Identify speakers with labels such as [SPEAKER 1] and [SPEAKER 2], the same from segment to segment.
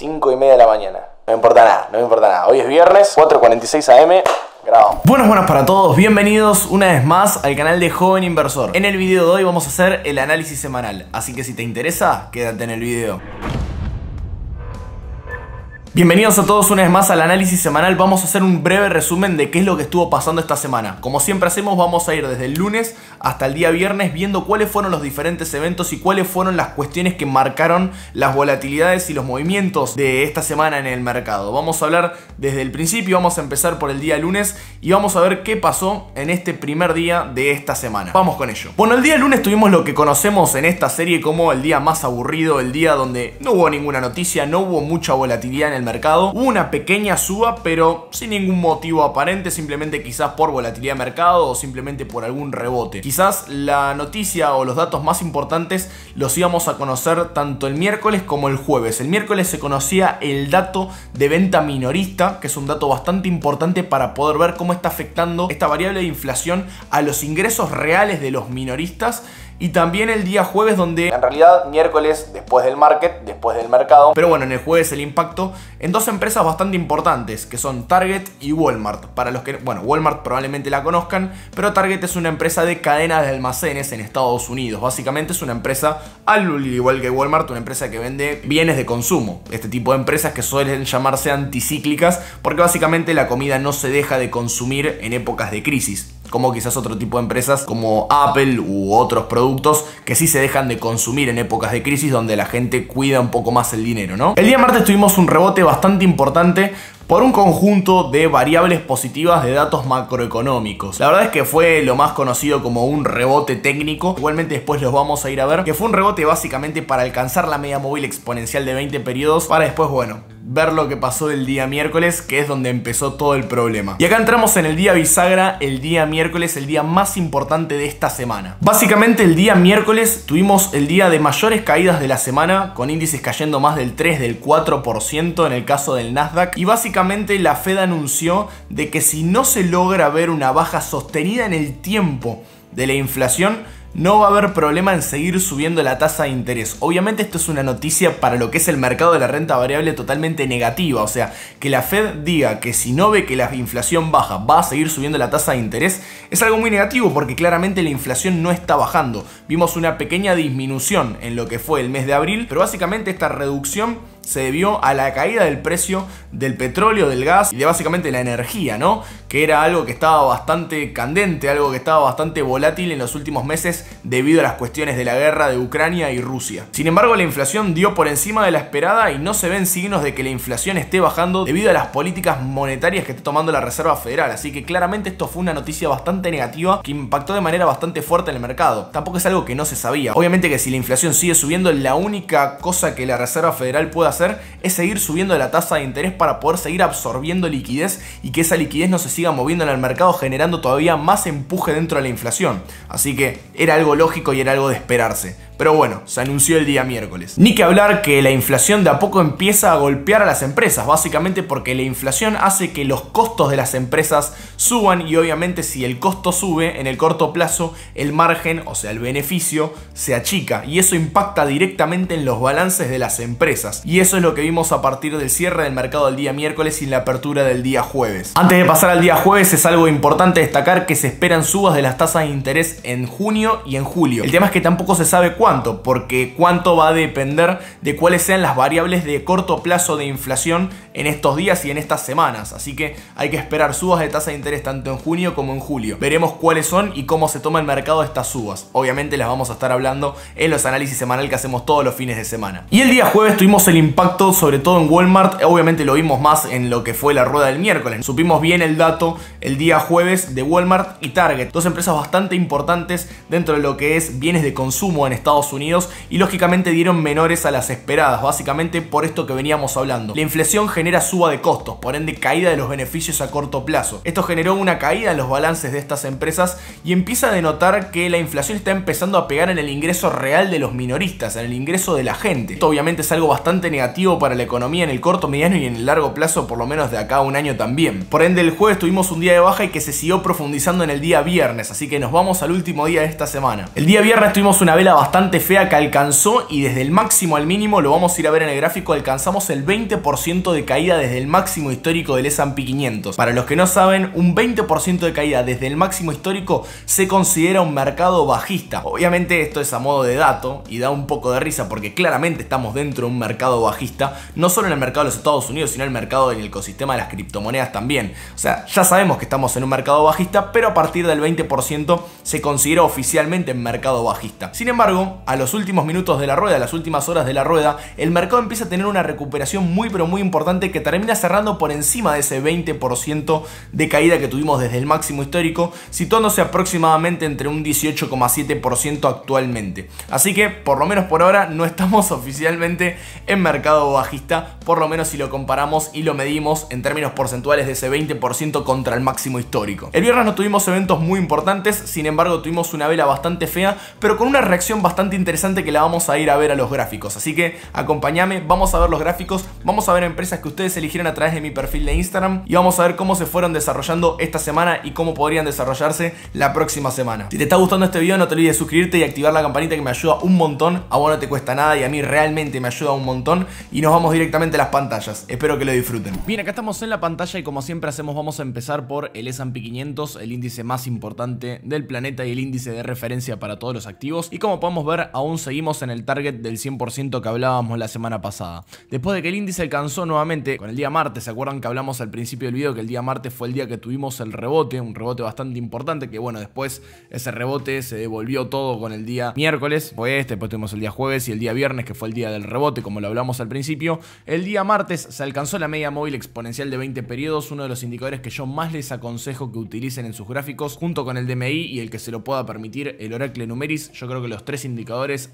[SPEAKER 1] 5 y media de la mañana. No me importa nada, no me importa nada. Hoy es viernes, 4.46 am. Grabamos. Buenas, buenas para todos. Bienvenidos una vez más al canal de Joven Inversor. En el video de hoy vamos a hacer el análisis semanal. Así que si te interesa, quédate en el video. Bienvenidos a todos una vez más al análisis semanal. Vamos a hacer un breve resumen de qué es lo que estuvo pasando esta semana. Como siempre hacemos, vamos a ir desde el lunes hasta el día viernes viendo cuáles fueron los diferentes eventos y cuáles fueron las cuestiones que marcaron las volatilidades y los movimientos de esta semana en el mercado. Vamos a hablar desde el principio, vamos a empezar por el día lunes y vamos a ver qué pasó en este primer día de esta semana. Vamos con ello. Bueno, el día lunes tuvimos lo que conocemos en esta serie como el día más aburrido, el día donde no hubo ninguna noticia, no hubo mucha volatilidad en el mercado. una pequeña suba, pero sin ningún motivo aparente, simplemente quizás por volatilidad de mercado o simplemente por algún rebote. Quizás la noticia o los datos más importantes los íbamos a conocer tanto el miércoles como el jueves. El miércoles se conocía el dato de venta minorista, que es un dato bastante importante para poder ver cómo está afectando esta variable de inflación a los ingresos reales de los minoristas y también el día jueves donde en realidad miércoles después del market, después del mercado. Pero bueno, en el jueves el impacto en dos empresas bastante importantes que son Target y Walmart. Para los que, bueno, Walmart probablemente la conozcan, pero Target es una empresa de cadenas de almacenes en Estados Unidos. Básicamente es una empresa al igual que Walmart, una empresa que vende bienes de consumo. Este tipo de empresas que suelen llamarse anticíclicas porque básicamente la comida no se deja de consumir en épocas de crisis como quizás otro tipo de empresas como Apple u otros productos que sí se dejan de consumir en épocas de crisis donde la gente cuida un poco más el dinero, ¿no? El día martes tuvimos un rebote bastante importante por un conjunto de variables positivas de datos macroeconómicos. La verdad es que fue lo más conocido como un rebote técnico, igualmente después los vamos a ir a ver, que fue un rebote básicamente para alcanzar la media móvil exponencial de 20 periodos para después, bueno, ver lo que pasó el día miércoles, que es donde empezó todo el problema. Y acá entramos en el día bisagra, el día miércoles, el día más importante de esta semana. Básicamente el día miércoles tuvimos el día de mayores caídas de la semana, con índices cayendo más del 3, del 4% en el caso del Nasdaq. Y básicamente la Fed anunció de que si no se logra ver una baja sostenida en el tiempo de la inflación, no va a haber problema en seguir subiendo la tasa de interés. Obviamente esto es una noticia para lo que es el mercado de la renta variable totalmente negativa, o sea, que la Fed diga que si no ve que la inflación baja va a seguir subiendo la tasa de interés es algo muy negativo porque claramente la inflación no está bajando. Vimos una pequeña disminución en lo que fue el mes de abril, pero básicamente esta reducción se debió a la caída del precio del petróleo, del gas y de básicamente la energía, ¿no? Que era algo que estaba bastante candente, algo que estaba bastante volátil en los últimos meses debido a las cuestiones de la guerra de Ucrania y Rusia. Sin embargo, la inflación dio por encima de la esperada y no se ven signos de que la inflación esté bajando debido a las políticas monetarias que está tomando la Reserva Federal, así que claramente esto fue una noticia bastante negativa que impactó de manera bastante fuerte en el mercado. Tampoco es algo que no se sabía. Obviamente que si la inflación sigue subiendo, la única cosa que la Reserva Federal pueda hacer es seguir subiendo la tasa de interés para poder seguir absorbiendo liquidez y que esa liquidez no se siga moviendo en el mercado generando todavía más empuje dentro de la inflación. Así que era algo lógico y era algo de esperarse. Pero bueno, se anunció el día miércoles. Ni que hablar que la inflación de a poco empieza a golpear a las empresas, básicamente porque la inflación hace que los costos de las empresas suban y obviamente si el costo sube en el corto plazo, el margen, o sea, el beneficio, se achica y eso impacta directamente en los balances de las empresas. Y eso es lo que vimos a partir del cierre del mercado el día miércoles y la apertura del día jueves. Antes de pasar al día jueves es algo importante destacar que se esperan subas de las tasas de interés en junio y en julio. El tema es que tampoco se sabe cuándo porque cuánto va a depender de cuáles sean las variables de corto plazo de inflación en estos días y en estas semanas. Así que hay que esperar subas de tasa de interés tanto en junio como en julio. Veremos cuáles son y cómo se toma el mercado estas subas. Obviamente las vamos a estar hablando en los análisis semanales que hacemos todos los fines de semana. Y el día jueves tuvimos el impacto sobre todo en Walmart. Obviamente lo vimos más en lo que fue la rueda del miércoles. Supimos bien el dato el día jueves de Walmart y Target. Dos empresas bastante importantes dentro de lo que es bienes de consumo en Estados Unidos y lógicamente dieron menores a las esperadas, básicamente por esto que veníamos hablando. La inflación genera suba de costos, por ende caída de los beneficios a corto plazo. Esto generó una caída en los balances de estas empresas y empieza a denotar que la inflación está empezando a pegar en el ingreso real de los minoristas, en el ingreso de la gente. Esto obviamente es algo bastante negativo para la economía en el corto, mediano y en el largo plazo, por lo menos de acá a un año también. Por ende el jueves tuvimos un día de baja y que se siguió profundizando en el día viernes, así que nos vamos al último día de esta semana. El día viernes tuvimos una vela bastante fea que alcanzó y desde el máximo al mínimo, lo vamos a ir a ver en el gráfico, alcanzamos el 20% de caída desde el máximo histórico del S&P 500. Para los que no saben, un 20% de caída desde el máximo histórico se considera un mercado bajista. Obviamente esto es a modo de dato y da un poco de risa porque claramente estamos dentro de un mercado bajista, no solo en el mercado de los Estados Unidos, sino en el mercado del ecosistema de las criptomonedas también. O sea, ya sabemos que estamos en un mercado bajista, pero a partir del 20% se considera oficialmente mercado bajista. Sin embargo, a los últimos minutos de la rueda, a las últimas horas de la rueda, el mercado empieza a tener una recuperación muy pero muy importante que termina cerrando por encima de ese 20% de caída que tuvimos desde el máximo histórico, situándose aproximadamente entre un 18,7% actualmente. Así que, por lo menos por ahora, no estamos oficialmente en mercado bajista, por lo menos si lo comparamos y lo medimos en términos porcentuales de ese 20% contra el máximo histórico. El viernes no tuvimos eventos muy importantes, sin embargo tuvimos una vela bastante fea, pero con una reacción bastante interesante que la vamos a ir a ver a los gráficos. Así que acompáñame, vamos a ver los gráficos, vamos a ver empresas que ustedes eligieron a través de mi perfil de Instagram y vamos a ver cómo se fueron desarrollando esta semana y cómo podrían desarrollarse la próxima semana. Si te está gustando este video no te olvides de suscribirte y activar la campanita que me ayuda un montón. A vos no te cuesta nada y a mí realmente me ayuda un montón. Y nos vamos directamente a las pantallas. Espero que lo disfruten. Bien, acá estamos en la pantalla y como siempre hacemos vamos a empezar por el S&P 500, el índice más importante del planeta y el índice de referencia para todos los activos. Y como podemos ver aún seguimos en el target del 100% que hablábamos la semana pasada. Después de que el índice alcanzó nuevamente con el día martes, ¿se acuerdan que hablamos al principio del video que el día martes fue el día que tuvimos el rebote, un rebote bastante importante, que bueno, después ese rebote se devolvió todo con el día miércoles, fue este, después tuvimos el día jueves y el día viernes que fue el día del rebote, como lo hablamos al principio. El día martes se alcanzó la media móvil exponencial de 20 periodos, uno de los indicadores que yo más les aconsejo que utilicen en sus gráficos, junto con el DMI y el que se lo pueda permitir el Oracle Numeris, yo creo que los tres indicadores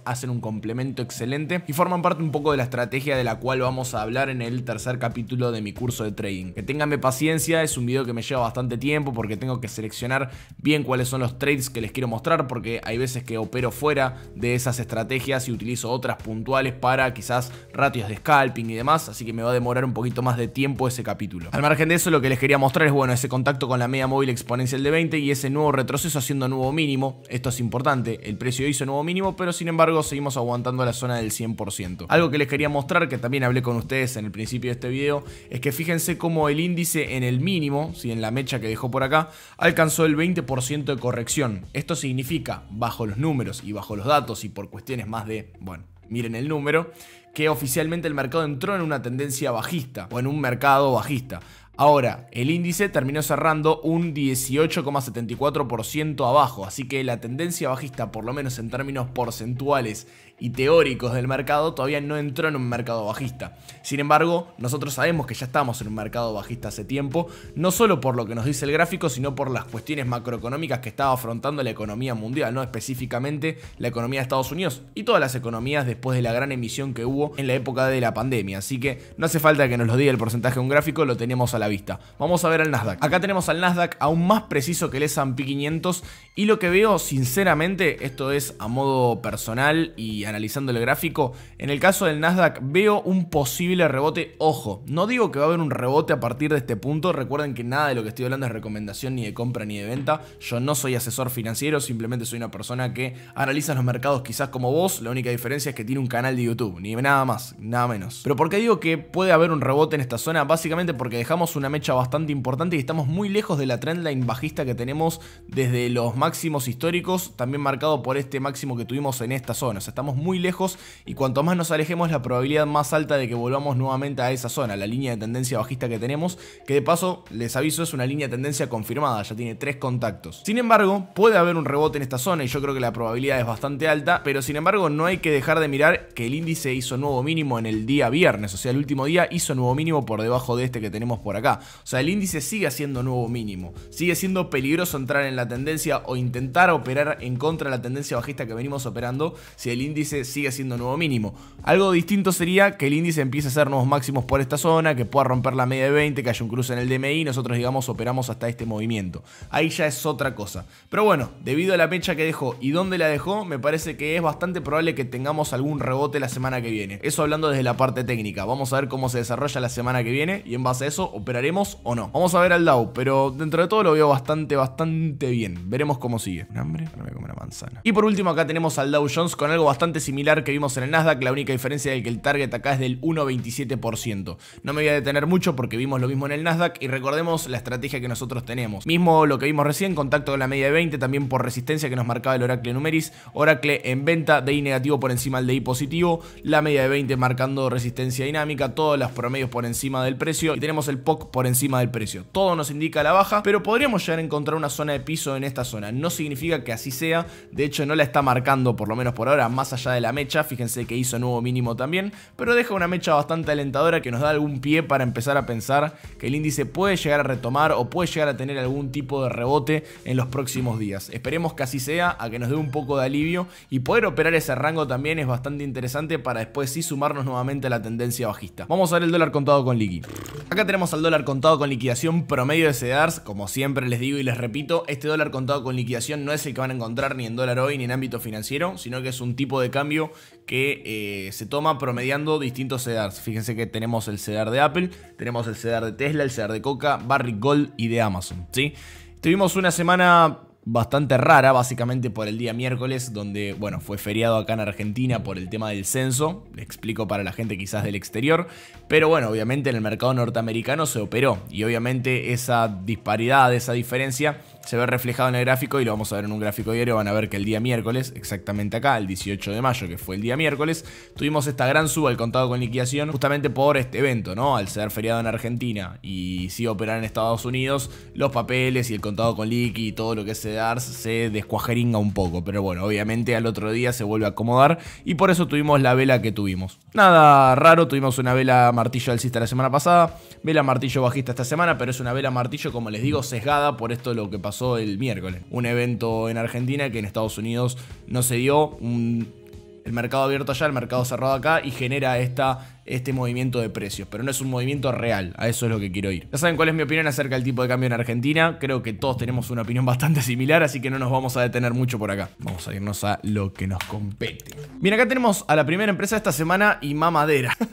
[SPEAKER 1] hacen un complemento excelente y forman parte un poco de la estrategia de la cual vamos a hablar en el tercer capítulo de mi curso de trading. Que tenganme paciencia, es un video que me lleva bastante tiempo porque tengo que seleccionar bien cuáles son los trades que les quiero mostrar porque hay veces que opero fuera de esas estrategias y utilizo otras puntuales para quizás ratios de scalping y demás, así que me va a demorar un poquito más de tiempo ese capítulo. Al margen de eso, lo que les quería mostrar es bueno, ese contacto con la media móvil exponencial de 20 y ese nuevo retroceso haciendo nuevo mínimo. Esto es importante, el precio hizo nuevo mínimo, pero sin embargo seguimos aguantando la zona del 100%. Algo que les quería mostrar, que también hablé con ustedes en el principio de este video, es que fíjense cómo el índice en el mínimo, si en la mecha que dejó por acá, alcanzó el 20% de corrección. Esto significa, bajo los números y bajo los datos y por cuestiones más de, bueno, miren el número, que oficialmente el mercado entró en una tendencia bajista o en un mercado bajista. Ahora, el índice terminó cerrando un 18,74% abajo, así que la tendencia bajista, por lo menos en términos porcentuales y teóricos del mercado, todavía no entró en un mercado bajista. Sin embargo, nosotros sabemos que ya estamos en un mercado bajista hace tiempo, no solo por lo que nos dice el gráfico, sino por las cuestiones macroeconómicas que estaba afrontando la economía mundial, no específicamente la economía de Estados Unidos y todas las economías después de la gran emisión que hubo en la época de la pandemia. Así que no hace falta que nos lo diga el porcentaje de un gráfico, lo tenemos a la vista. Vamos a ver al Nasdaq. Acá tenemos al Nasdaq aún más preciso que el S&P 500 y lo que veo sinceramente, esto es a modo personal y analizando el gráfico, en el caso del Nasdaq veo un posible rebote. Ojo, no digo que va a haber un rebote a partir de este punto. Recuerden que nada de lo que estoy hablando es recomendación ni de compra ni de venta. Yo no soy asesor financiero, simplemente soy una persona que analiza los mercados quizás como vos. La única diferencia es que tiene un canal de YouTube, ni nada más, nada menos. Pero ¿por qué digo que puede haber un rebote en esta zona? Básicamente porque dejamos una mecha bastante importante y estamos muy lejos de la trendline bajista que tenemos desde los máximos históricos, también marcado por este máximo que tuvimos en esta zona. O estamos muy lejos y cuanto más nos alejemos la probabilidad más alta de que volvamos nuevamente a esa zona, la línea de tendencia bajista que tenemos, que de paso, les aviso, es una línea de tendencia confirmada, ya tiene tres contactos. Sin embargo, puede haber un rebote en esta zona y yo creo que la probabilidad es bastante alta, pero sin embargo no hay que dejar de mirar que el índice hizo nuevo mínimo en el día viernes, o sea, el último día hizo nuevo mínimo por debajo de este que tenemos por acá. O sea, el índice sigue siendo nuevo mínimo, sigue siendo peligroso entrar en la tendencia o intentar operar en contra de la tendencia bajista que venimos operando si el índice sigue siendo nuevo mínimo. Algo distinto sería que el índice empiece a hacer nuevos máximos por esta zona, que pueda romper la media de 20, que haya un cruce en el DMI, nosotros digamos operamos hasta este movimiento. Ahí ya es otra cosa. Pero bueno, debido a la mecha que dejó y dónde la dejó, me parece que es bastante probable que tengamos algún rebote la semana que viene. Eso hablando desde la parte técnica. Vamos a ver cómo se desarrolla la semana que viene y en base a eso operaremos o no. Vamos a ver al Dow, pero dentro de todo lo veo bastante, bastante bien. Veremos cómo sigue. Un hambre, comer una manzana. Y por último acá tenemos al Dow Jones con algo bastante similar que vimos en el Nasdaq, la única diferencia es que el target acá es del 1,27%. No me voy a detener mucho porque vimos lo mismo en el Nasdaq y recordemos la estrategia que nosotros tenemos. Mismo lo que vimos recién, contacto con la media de 20, también por resistencia que nos marcaba el Oracle Numeris, Oracle en venta, de i negativo por encima del DI positivo, la media de 20 marcando resistencia dinámica, todos los promedios por encima del precio y tenemos el POC por encima del precio. Todo nos indica la baja, pero podríamos llegar a encontrar una zona de piso en esta zona. No significa que así sea, de hecho no la está marcando por lo menos por ahora, más allá de la mecha, fíjense que hizo nuevo mínimo también, pero deja una mecha bastante alentadora que nos da algún pie para empezar a pensar que el índice puede llegar a retomar o puede llegar a tener algún tipo de rebote en los próximos días. Esperemos que así sea, a que nos dé un poco de alivio y poder operar ese rango también es bastante interesante para después sí sumarnos nuevamente a la tendencia bajista. Vamos a ver el dólar contado con liqui. Acá tenemos al dólar contado con liquidación promedio de CEDARS, como siempre les digo y les repito, este dólar contado con liquidación no es el que van a encontrar ni en dólar hoy ni en ámbito financiero, sino que es un tipo de cambio que eh, se toma promediando distintos CEDARs. Fíjense que tenemos el CEDAR de Apple, tenemos el CEDAR de Tesla, el CEDAR de Coca, barry Gold y de Amazon. ¿sí? Tuvimos una semana bastante rara, básicamente por el día miércoles, donde, bueno, fue feriado acá en Argentina por el tema del censo, le explico para la gente quizás del exterior, pero bueno, obviamente en el mercado norteamericano se operó y obviamente esa disparidad, esa diferencia se ve reflejado en el gráfico y lo vamos a ver en un gráfico diario. Van a ver que el día miércoles, exactamente acá, el 18 de mayo, que fue el día miércoles, tuvimos esta gran suba al contado con liquidación justamente por este evento, ¿no? Al ser feriado en Argentina y si operar en Estados Unidos, los papeles y el contado con liqui y todo lo que se da se descuajeringa un poco. Pero bueno, obviamente al otro día se vuelve a acomodar y por eso tuvimos la vela que tuvimos. Nada raro, tuvimos una vela martillo alcista la semana pasada, vela martillo bajista esta semana, pero es una vela martillo, como les digo, sesgada por esto lo que pasó el miércoles. Un evento en Argentina que en Estados Unidos no se dio, el mercado abierto allá, el mercado cerrado acá y genera esta, este movimiento de precios, pero no es un movimiento real, a eso es lo que quiero ir. Ya saben cuál es mi opinión acerca del tipo de cambio en Argentina, creo que todos tenemos una opinión bastante similar, así que no nos vamos a detener mucho por acá. Vamos a irnos a lo que nos compete. Bien, acá tenemos a la primera empresa de esta semana y mamadera.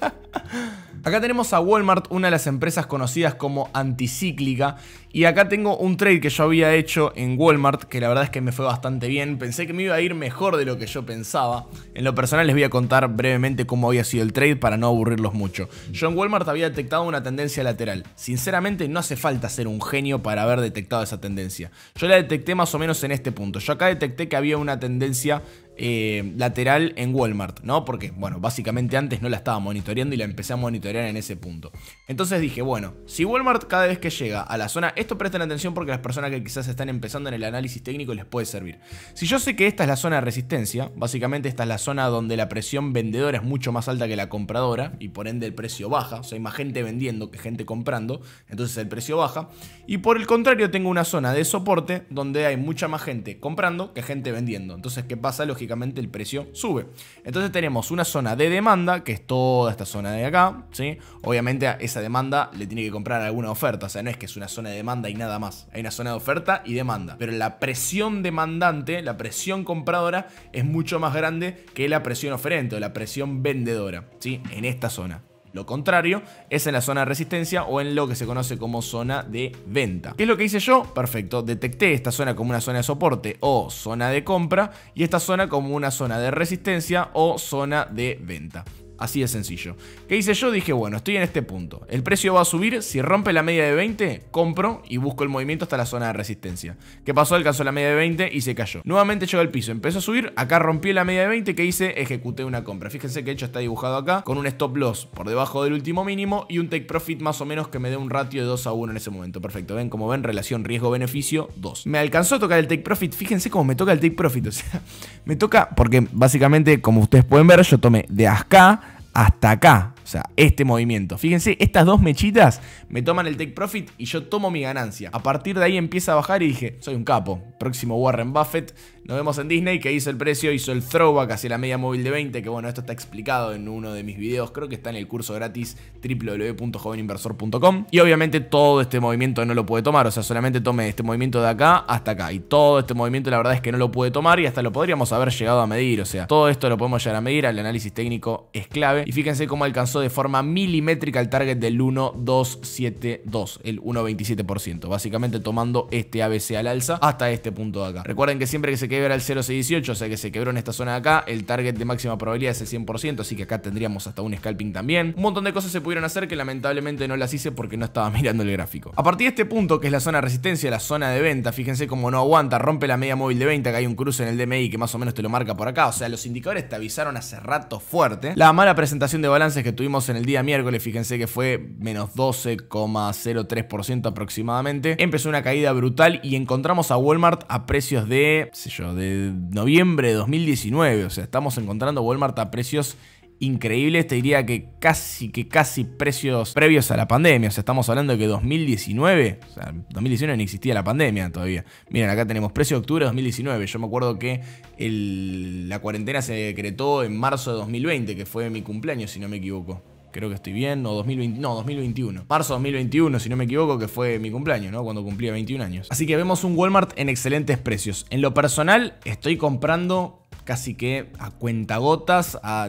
[SPEAKER 1] Acá tenemos a Walmart, una de las empresas conocidas como anticíclica. Y acá tengo un trade que yo había hecho en Walmart, que la verdad es que me fue bastante bien. Pensé que me iba a ir mejor de lo que yo pensaba. En lo personal les voy a contar brevemente cómo había sido el trade para no aburrirlos mucho. Yo en Walmart había detectado una tendencia lateral. Sinceramente no hace falta ser un genio para haber detectado esa tendencia. Yo la detecté más o menos en este punto. Yo acá detecté que había una tendencia eh, lateral en Walmart, ¿no? Porque, bueno, básicamente antes no la estaba monitoreando y la empecé a monitorear en ese punto. Entonces dije, bueno, si Walmart cada vez que llega a la zona, esto presten atención porque las personas que quizás están empezando en el análisis técnico les puede servir. Si yo sé que esta es la zona de resistencia, básicamente esta es la zona donde la presión vendedora es mucho más alta que la compradora y por ende el precio baja, o sea, hay más gente vendiendo que gente comprando, entonces el precio baja. Y por el contrario tengo una zona de soporte donde hay mucha más gente comprando que gente vendiendo. Entonces, ¿qué pasa? Lógicamente el precio sube. Entonces tenemos una zona de demanda, que es toda esta zona de acá, ¿sí? Obviamente a esa demanda le tiene que comprar alguna oferta, o sea, no es que es una zona de demanda y nada más, hay una zona de oferta y demanda, pero la presión demandante, la presión compradora es mucho más grande que la presión oferente o la presión vendedora, ¿sí? En esta zona. Lo contrario es en la zona de resistencia o en lo que se conoce como zona de venta. ¿Qué es lo que hice yo? Perfecto, detecté esta zona como una zona de soporte o zona de compra y esta zona como una zona de resistencia o zona de venta. Así de sencillo. ¿Qué hice yo? Dije, bueno, estoy en este punto. El precio va a subir. Si rompe la media de 20, compro y busco el movimiento hasta la zona de resistencia. ¿Qué pasó? Alcanzó la media de 20 y se cayó. Nuevamente llegó al piso. Empezó a subir. Acá rompí la media de 20. ¿Qué hice? Ejecuté una compra. Fíjense que hecho está dibujado acá con un stop loss por debajo del último mínimo y un take profit más o menos que me dé un ratio de 2 a 1 en ese momento. Perfecto. Ven, como ven, relación riesgo-beneficio 2. Me alcanzó a tocar el take profit. Fíjense cómo me toca el take profit. O sea, me toca porque básicamente, como ustedes pueden ver, yo tomé de acá hasta acá. O sea, este movimiento. Fíjense, estas dos mechitas me toman el take profit y yo tomo mi ganancia. A partir de ahí empieza a bajar y dije, soy un capo. Próximo Warren Buffett, nos vemos en Disney, que hizo el precio, hizo el throwback hacia la media móvil de 20, que bueno, esto está explicado en uno de mis videos, creo que está en el curso gratis www.joveninversor.com. Y obviamente todo este movimiento no lo puede tomar, o sea, solamente tome este movimiento de acá hasta acá. Y todo este movimiento la verdad es que no lo puede tomar y hasta lo podríamos haber llegado a medir, o sea, todo esto lo podemos llegar a medir, el análisis técnico es clave. Y fíjense cómo alcanzó de forma milimétrica el target del 1272, el 1.27%, básicamente tomando este ABC al alza hasta este punto de acá. Recuerden que siempre que se quebra el 0.618, o sea que se quebró en esta zona de acá. El target de máxima probabilidad es el 100%, así que acá tendríamos hasta un scalping también. Un montón de cosas se pudieron hacer que lamentablemente no las hice porque no estaba mirando el gráfico. A partir de este punto, que es la zona de resistencia, la zona de venta, fíjense cómo no aguanta, rompe la media móvil de 20, acá hay un cruce en el DMI que más o menos te lo marca por acá. O sea, los indicadores te avisaron hace rato fuerte. La mala presentación de balances que tuvimos en el día miércoles, fíjense que fue menos 12,03% aproximadamente. Empezó una caída brutal y encontramos a Walmart a precios de, sé yo, de noviembre de 2019. O sea, estamos encontrando Walmart a precios increíbles, te diría que casi, que casi precios previos a la pandemia. O sea, estamos hablando de que 2019, o sea, 2019 no existía la pandemia todavía. Miren, acá tenemos precio de octubre de 2019. Yo me acuerdo que la cuarentena se decretó en marzo de 2020, que fue mi cumpleaños, si no me equivoco creo que estoy bien, no, 2021. Marzo 2021, si no me equivoco, que fue mi cumpleaños, ¿no? Cuando cumplía 21 años. Así que vemos un Walmart en excelentes precios. En lo personal, estoy comprando casi que a cuentagotas, a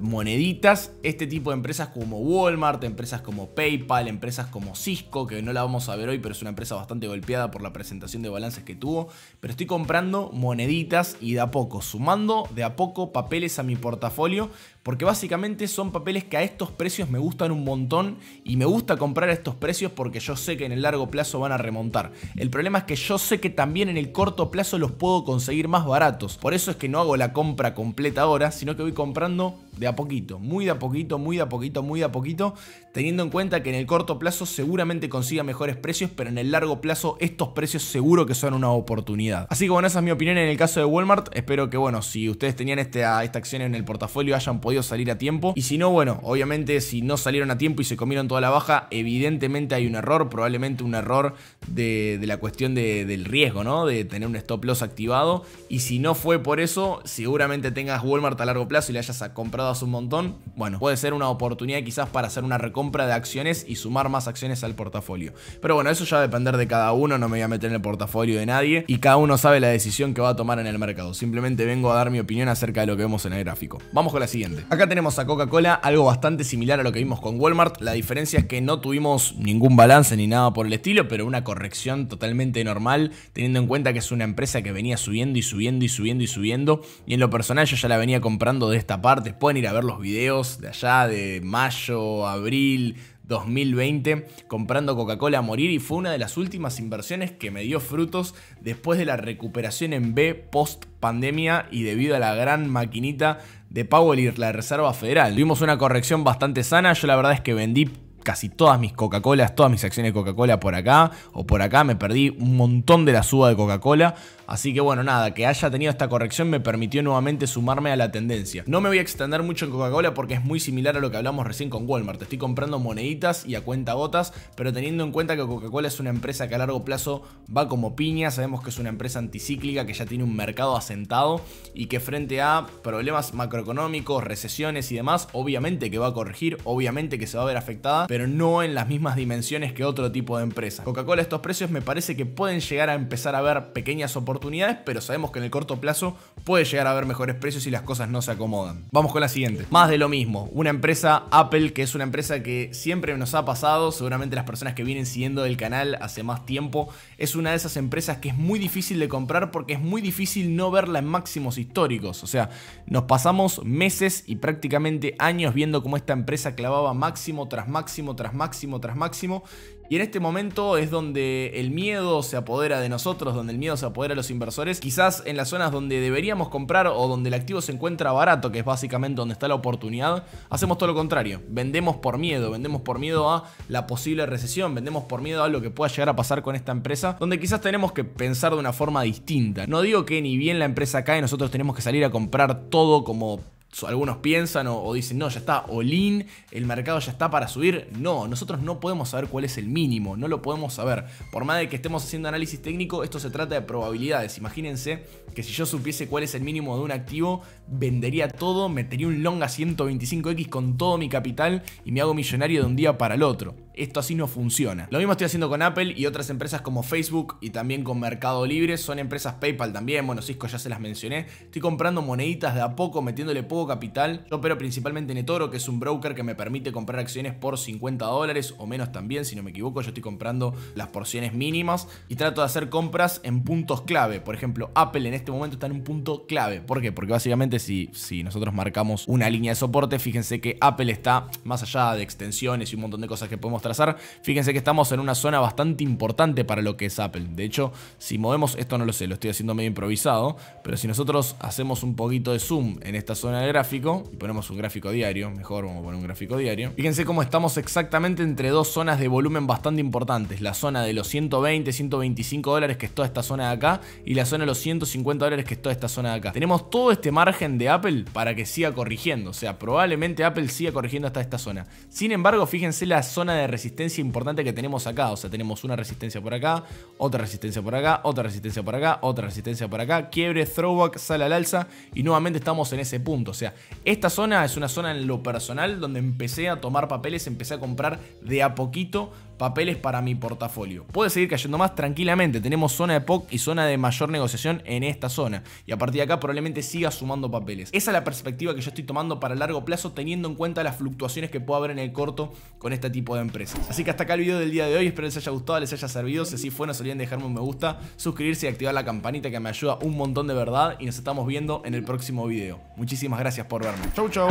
[SPEAKER 1] moneditas, este tipo de empresas como Walmart, empresas como PayPal, empresas como Cisco, que no la vamos a ver hoy, pero es una empresa bastante golpeada por la presentación de balances que tuvo, pero estoy comprando moneditas y de a poco, sumando de a poco papeles a mi portafolio porque básicamente son papeles que a estos precios me gustan un montón y me gusta comprar a estos precios porque yo sé que en el largo plazo van a remontar. El problema es que yo sé que también en el corto plazo los puedo conseguir más baratos. Por eso es que no hago la compra completa ahora, sino que voy comprando de a poquito, muy de a poquito, muy de a poquito, muy de a poquito, teniendo en cuenta que en el corto plazo seguramente consiga mejores precios, pero en el largo plazo estos precios seguro que son una oportunidad. Así que bueno, esa es mi opinión en el caso de Walmart. Espero que bueno, si ustedes tenían este, esta, acción en el portafolio hayan podido salir a tiempo. Y si no, bueno, obviamente si no salieron a tiempo y se comieron toda la baja, evidentemente hay un error, probablemente un error de, la cuestión del riesgo, ¿no? De tener un stop loss activado. Y si no fue por eso, seguramente tengas Walmart a largo plazo y le hayas comprado un montón, bueno, puede ser una oportunidad quizás para hacer una recompra de acciones y sumar más acciones al portafolio. Pero bueno, eso ya va a depender de cada uno, no me voy a meter en el portafolio de nadie y cada uno sabe la decisión que va a tomar en el mercado. Simplemente vengo a dar mi opinión acerca de lo que vemos en el gráfico. Vamos con la siguiente. Acá tenemos a Coca-Cola, algo bastante similar a lo que vimos con Walmart. La diferencia es que no tuvimos ningún balance ni nada por el estilo, pero una corrección totalmente normal, teniendo en cuenta que es una empresa que venía subiendo y subiendo y subiendo y subiendo. Y en lo personal yo ya la venía comprando de esta parte. Después ir a ver los videos de allá de mayo, abril, 2020 comprando Coca-Cola a morir y fue una de las últimas inversiones que me dio frutos después de la recuperación en B post pandemia y debido a la gran maquinita de Powell y la Reserva Federal. Tuvimos una corrección bastante sana, yo la verdad es que vendí casi todas mis Coca-Colas, todas mis acciones de Coca-Cola por acá o por acá. Me perdí un montón de la suba de Coca-Cola. Así que bueno, nada, que haya tenido esta corrección me permitió nuevamente sumarme a la tendencia. No me voy a extender mucho en Coca-Cola porque es muy similar a lo que hablamos recién con Walmart. Estoy comprando moneditas y a cuenta gotas, pero teniendo en cuenta que Coca-Cola es una empresa que a largo plazo va como piña, sabemos que es una empresa anticíclica que ya tiene un mercado asentado y que frente a problemas macroeconómicos, recesiones y demás, obviamente que va a corregir, obviamente que se va a ver afectada, pero no en las mismas dimensiones que otro tipo de empresa. Coca-Cola estos precios me parece que pueden llegar a empezar a ver pequeñas oportunidades, pero sabemos que en el corto plazo puede llegar a haber mejores precios si las cosas no se acomodan. Vamos con la siguiente. Más de lo mismo, una empresa Apple, que es una empresa que siempre nos ha pasado, seguramente las personas que vienen siguiendo el canal hace más tiempo, es una de esas empresas que es muy difícil de comprar porque es muy difícil no verla en máximos históricos. O sea, nos pasamos meses y prácticamente años viendo cómo esta empresa clavaba máximo tras máximo tras máximo tras máximo. Y en este momento es donde el miedo se apodera de nosotros, donde el miedo se apodera de los inversores. Quizás en las zonas donde deberíamos comprar o donde el activo se encuentra barato, que es básicamente donde está la oportunidad, hacemos todo lo contrario. Vendemos por miedo, vendemos por miedo a la posible recesión, vendemos por miedo a lo que pueda llegar a pasar con esta empresa, donde quizás tenemos que pensar de una forma distinta. No digo que ni bien la empresa cae, nosotros tenemos que salir a comprar todo como algunos piensan o, dicen, no, ya está Olin el mercado ya está para subir. No, nosotros no podemos saber cuál es el mínimo, no lo podemos saber. Por más de que estemos haciendo análisis técnico, esto se trata de probabilidades. Imagínense que si yo supiese cuál es el mínimo de un activo, vendería todo, metería un long a 125x con todo mi capital y me hago millonario de un día para el otro esto así no funciona. Lo mismo estoy haciendo con Apple y otras empresas como Facebook y también con Mercado Libre. Son empresas PayPal también, bueno, Cisco ya se las mencioné. Estoy comprando moneditas de a poco, metiéndole poco capital. Yo opero principalmente en eToro, que es un broker que me permite comprar acciones por 50 dólares o menos también, si no me equivoco. Yo estoy comprando las porciones mínimas y trato de hacer compras en puntos clave. Por ejemplo, Apple en este momento está en un punto clave. ¿Por qué? Porque básicamente si, si nosotros marcamos una línea de soporte, fíjense que Apple está más allá de extensiones y un montón de cosas que podemos estar Fíjense que estamos en una zona bastante importante para lo que es Apple. De hecho, si movemos, esto no lo sé, lo estoy haciendo medio improvisado, pero si nosotros hacemos un poquito de zoom en esta zona de gráfico y ponemos un gráfico diario, mejor vamos a poner un gráfico diario, fíjense cómo estamos exactamente entre dos zonas de volumen bastante importantes. La zona de los 120, 125 dólares que es toda esta zona de acá y la zona de los 150 dólares que es toda esta zona de acá. Tenemos todo este margen de Apple para que siga corrigiendo. O sea, probablemente Apple siga corrigiendo hasta esta zona. Sin embargo, fíjense la zona de resistencia importante que tenemos acá. O sea, tenemos una resistencia por acá, otra resistencia por acá, otra resistencia por acá, otra resistencia por acá. Quiebre, throwback, sale al alza y nuevamente estamos en ese punto. O sea, esta zona es una zona en lo personal donde empecé a tomar papeles, empecé a comprar de a poquito papeles para mi portafolio. Puede seguir cayendo más tranquilamente. Tenemos zona de POC y zona de mayor negociación en esta zona. Y a partir de acá probablemente siga sumando papeles. Esa es la perspectiva que yo estoy tomando para largo plazo teniendo en cuenta las fluctuaciones que pueda haber en el corto con este tipo de empresas. Así que hasta acá el video del día de hoy. Espero les haya gustado, les haya servido. Si así fue, no se olviden dejarme un me gusta, suscribirse y activar la campanita que me ayuda un montón de verdad. Y nos estamos viendo en el próximo video. Muchísimas gracias por verme. Chau, chau.